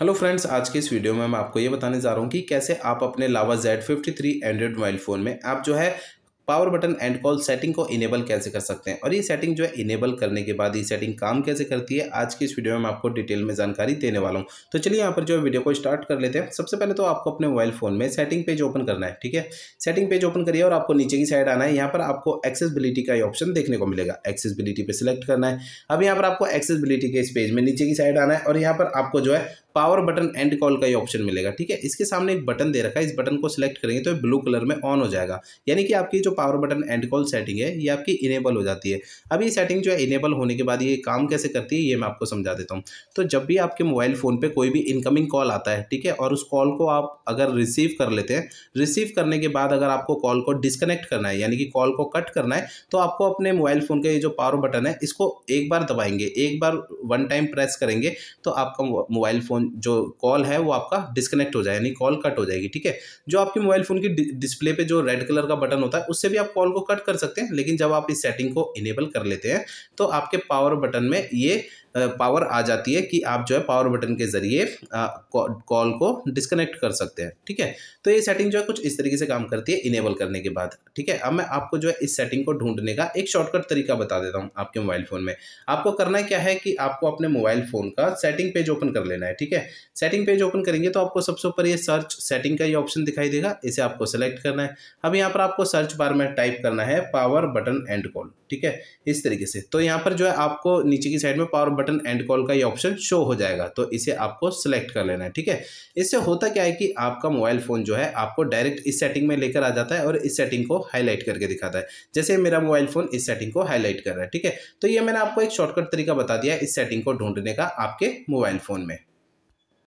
hello friends आज के इस वीडियो में मैं आपको ये बताने जा रहा हूँ कि कैसे आप अपने Lava Z53 Android mobile phone में ऐप जो है power button end call setting को इनेबल कैसे कर सकते हैं और ये सेटिंग जो है इनेबल करने के बाद ये सेटिंग काम कैसे करती है आज की इस वीडियो में मैं आपको डिटेल में जानकारी देने वाला हूँ तो चलिए यहाँ पर जो है वीडियो को स्टार्ट कर लेते हैं सबसे पहले तो आपको अपने मोबाइल फोन में सेटिंग पेज ओपन करना है ठीक है सेटिंग पेज ओपन करिए और आपको नीचे की साइड आना है यहाँ पर आपको एक्सेसबिलिटी का ऑप्शन देखने को मिलेगा एक्सेसबिलिटी पर सिलेक्ट करना है अब यहाँ पर आपको एक्सेसबिलिटी के इस पेज में नीचे की साइड आना है और यहाँ पर आपको जो है पावर बटन एंड कॉल का ये ऑप्शन मिलेगा ठीक है इसके सामने एक बटन दे रखा है इस बटन को सिलेक्ट करेंगे तो ब्लू कलर में ऑन हो जाएगा यानी कि आपकी जो power button end call setting है ये आपकी इनेबल हो जाती है अब ये सेटिंग जो है इनेबल होने के बाद ये काम कैसे करती है ये मैं आपको समझा देता हूँ तो जब भी आपके मोबाइल फ़ोन पर कोई भी इनकमिंग कॉल आता है ठीक है और उस कॉल को आप अगर रिसीव कर लेते हैं रिसीव करने के बाद अगर आपको कॉल को डिसकनेक्ट करना है यानी कि कॉल को कट करना है तो आपको अपने मोबाइल फ़ोन का ये जो पावर बटन है इसको एक बार दबाएंगे एक बार वन टाइम प्रेस करेंगे तो आपका मोबाइल फ़ोन जो कॉल है वो आपका डिस्कनेक्ट हो जाए यानी कॉल कट हो जाएगी ठीक है जो आपके मोबाइल फ़ोन की डिस्प्ले पे जो रेड कलर का बटन होता है उस उससे भी आप कॉल को कट कर सकते हैं लेकिन जब आप इस सेटिंग को इनेबल कर लेते हैं तो आपके पावर बटन में ये पावर आ जाती है कि आप जो है पावर बटन के ज़रिए कॉल को डिस्कनेक्ट कर सकते हैं ठीक है तो ये सेटिंग जो है कुछ इस तरीके से काम करती है इनेबल करने के बाद ठीक है अब मैं आपको जो है इस सेटिंग को ढूंढने का एक शॉर्टकट तरीका बता देता हूँ आपके मोबाइल फ़ोन में आपको करना क्या है कि आपको अपने मोबाइल फ़ोन का सेटिंग पेज ओपन कर लेना है ठीक है सेटिंग पेज ओपन करेंगे तो आपको सबसे ऊपर ये सर्च सेटिंग का ये ऑप्शन दिखाई देगा इसे आपको सेलेक्ट करना है अब यहाँ पर आपको सर्च बार बार में टाइप करना है पावर बटन एंड कॉल ठीक है इस तरीके से तो यहाँ पर जो है आपको नीचे की साइड में पावर बटन एंड कॉल का ये ऑप्शन शो हो जाएगा तो इसे आपको सेलेक्ट कर लेना है ठीक है इससे होता क्या है कि आपका मोबाइल फ़ोन जो है आपको डायरेक्ट इस सेटिंग में लेकर आ जाता है और इस सेटिंग को हाईलाइट करके दिखाता है जैसे मेरा मोबाइल फ़ोन इस सेटिंग को हाईलाइट कर रहा है ठीक है तो ये मैंने आपको एक शॉर्टकट तरीका बता दिया इस सेटिंग को ढूंढने का आपके मोबाइल फ़ोन में